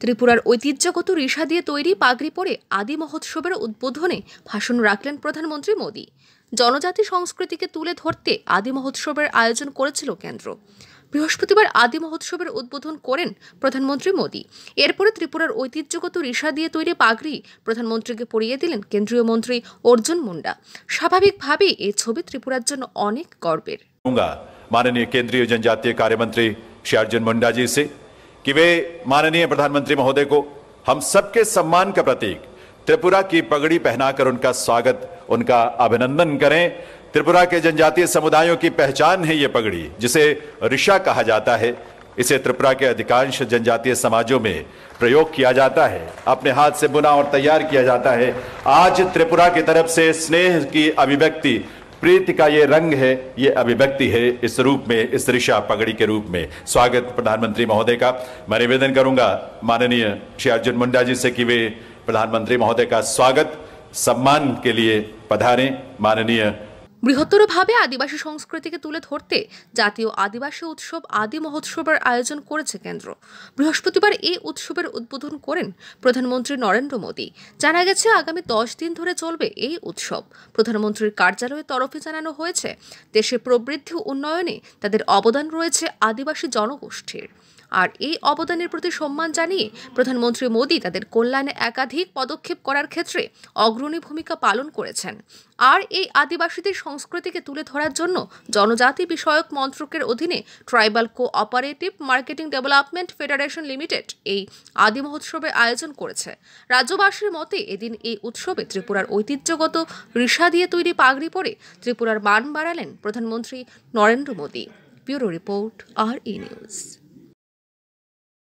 ত্রিপুরার ঐতিহ্যগত রিসা দিয়ে তৈরি পাগড়ি পরে আদি মহোৎসবের উদ্বোধনে ভাষণ রাখলেন প্রধানমন্ত্রী মোদী জনজাতি সংস্কৃতিকে তুলে ধরতে আদি মহোৎসবের আয়োজন করেছিল কেন্দ্র বৃহস্পতিবার আদি মহোৎসবের উদ্বোধন করেন প্রধানমন্ত্রী মোদী এরপরে ত্রিপুরার ঐতিহ্যগত রিসা দিয়ে তৈরি পাগড়ি প্রধানমন্ত্রীকে পরিয়ে দিলেন কেন্দ্রীয় মন্ত্রী অর্জুন মুন্ডা স্বাভাবিকভাবেই এই ছবি ত্রিপুরার জন্য অনেক গর্বের মাননীয় কেন্দ্রীয় জনজাতীয় কার্যমন্ত্রী শ্রী অর্জুন মুন্ডাজি जी कि वे माननीय प्रधानमंत्री महोदय को हम सबके सम्मान का प्रतीक त्रिपुरा की पगड़ी पहनाकर उनका स्वागत उनका अभिनंदन करें त्रिपुरा के जनजातीय समुदायों की पहचान है ये पगड़ी जिसे ऋषा कहा जाता है इसे त्रिपुरा के अधिकांश जनजातीय समाजों में प्रयोग किया जाता है अपने हाथ से बुना और तैयार किया जाता है आज त्रिपुरा की तरफ से स्नेह की अभिव्यक्ति प्रीति का ये रंग है ये अभिव्यक्ति है इस रूप में इस ऋषा पगड़ी के रूप में स्वागत प्रधानमंत्री महोदय का मैं निवेदन करूंगा माननीय श्री अर्जुन मुंडा जी से कि वे प्रधानमंत्री महोदय का स्वागत सम्मान के लिए पधारें माननीय বৃহত্তরভাবে আদিবাসী সংস্কৃতিকে তুলে ধরতে জাতীয় আদিবাসী উৎসব আদি মহোৎসবের আয়োজন করেছে কেন্দ্র বৃহস্পতিবার এই উৎসবের উদ্বোধন করেন প্রধানমন্ত্রী নরেন্দ্র মোদী জানা গেছে আগামী দশ দিন ধরে চলবে এই উৎসব প্রধানমন্ত্রীর কার্যালয়ের তরফে জানানো হয়েছে দেশে প্রবৃদ্ধি উন্নয়নে তাদের অবদান রয়েছে আদিবাসী জনগোষ্ঠীর আর এই অবদানের প্রতি সম্মান জানিয়ে প্রধানমন্ত্রী মোদী তাদের কল্যাণে একাধিক পদক্ষেপ করার ক্ষেত্রে অগ্রণী ভূমিকা পালন করেছেন আর এই আদিবাসীদের সংস্কৃতিকে তুলে ধরার জন্য জনজাতি বিষয়ক মন্ত্রকের অধীনে tribal cooperative marketing development federation limited এই আদি মহোৎসবের আয়োজন করেছে রাজ্যবাসীর মতে এদিন এই উৎসবে ত্রিপুরার ঐতিহ্যগত রিসা দিয়ে তৈরি পাগড়ি পরে ত্রিপুরার মান বাড়ালেন প্রধানমন্ত্রী নরেন্দ্র মোদী ব্যুরো রিপোর্ট আর ই নিউজ